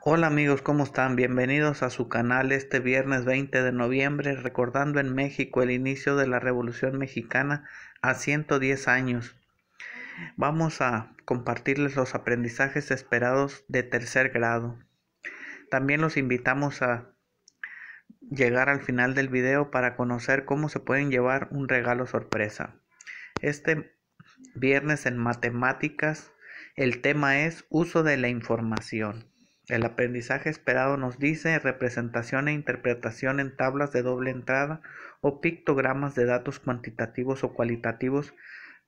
Hola amigos, ¿cómo están? Bienvenidos a su canal este viernes 20 de noviembre, recordando en México el inicio de la Revolución Mexicana a 110 años. Vamos a compartirles los aprendizajes esperados de tercer grado. También los invitamos a llegar al final del video para conocer cómo se pueden llevar un regalo sorpresa. Este viernes en matemáticas el tema es uso de la información. El aprendizaje esperado nos dice representación e interpretación en tablas de doble entrada o pictogramas de datos cuantitativos o cualitativos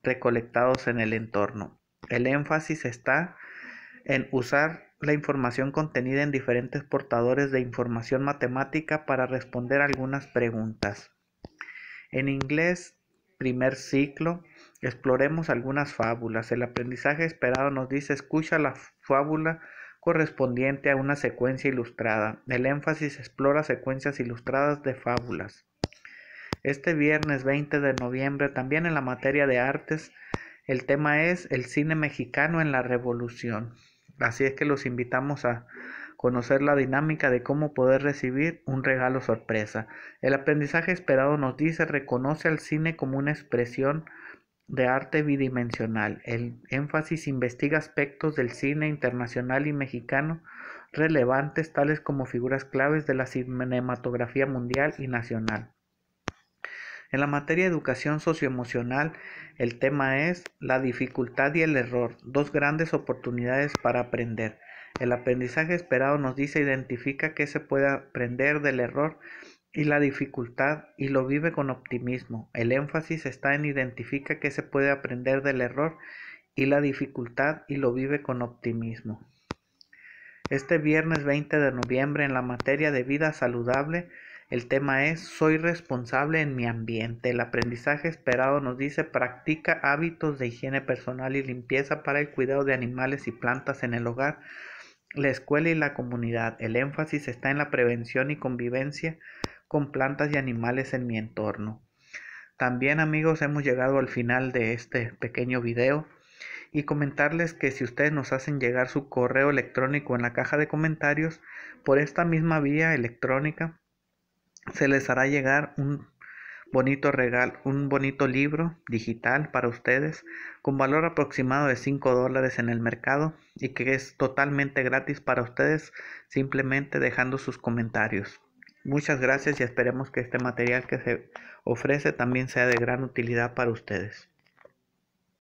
recolectados en el entorno. El énfasis está en usar la información contenida en diferentes portadores de información matemática para responder algunas preguntas. En inglés, primer ciclo, exploremos algunas fábulas. El aprendizaje esperado nos dice escucha la fábula correspondiente a una secuencia ilustrada. El énfasis explora secuencias ilustradas de fábulas. Este viernes 20 de noviembre, también en la materia de artes, el tema es el cine mexicano en la revolución. Así es que los invitamos a conocer la dinámica de cómo poder recibir un regalo sorpresa. El aprendizaje esperado nos dice reconoce al cine como una expresión de arte bidimensional. El énfasis investiga aspectos del cine internacional y mexicano relevantes, tales como figuras claves de la cinematografía mundial y nacional. En la materia de educación socioemocional, el tema es la dificultad y el error, dos grandes oportunidades para aprender. El aprendizaje esperado nos dice identifica qué se puede aprender del error y la dificultad y lo vive con optimismo. El énfasis está en identifica que se puede aprender del error y la dificultad y lo vive con optimismo. Este viernes 20 de noviembre en la materia de vida saludable, el tema es soy responsable en mi ambiente. El aprendizaje esperado nos dice practica hábitos de higiene personal y limpieza para el cuidado de animales y plantas en el hogar, la escuela y la comunidad. El énfasis está en la prevención y convivencia con plantas y animales en mi entorno. También amigos hemos llegado al final de este pequeño video y comentarles que si ustedes nos hacen llegar su correo electrónico en la caja de comentarios por esta misma vía electrónica se les hará llegar un bonito regalo, un bonito libro digital para ustedes con valor aproximado de 5 dólares en el mercado y que es totalmente gratis para ustedes simplemente dejando sus comentarios. Muchas gracias y esperemos que este material que se ofrece también sea de gran utilidad para ustedes.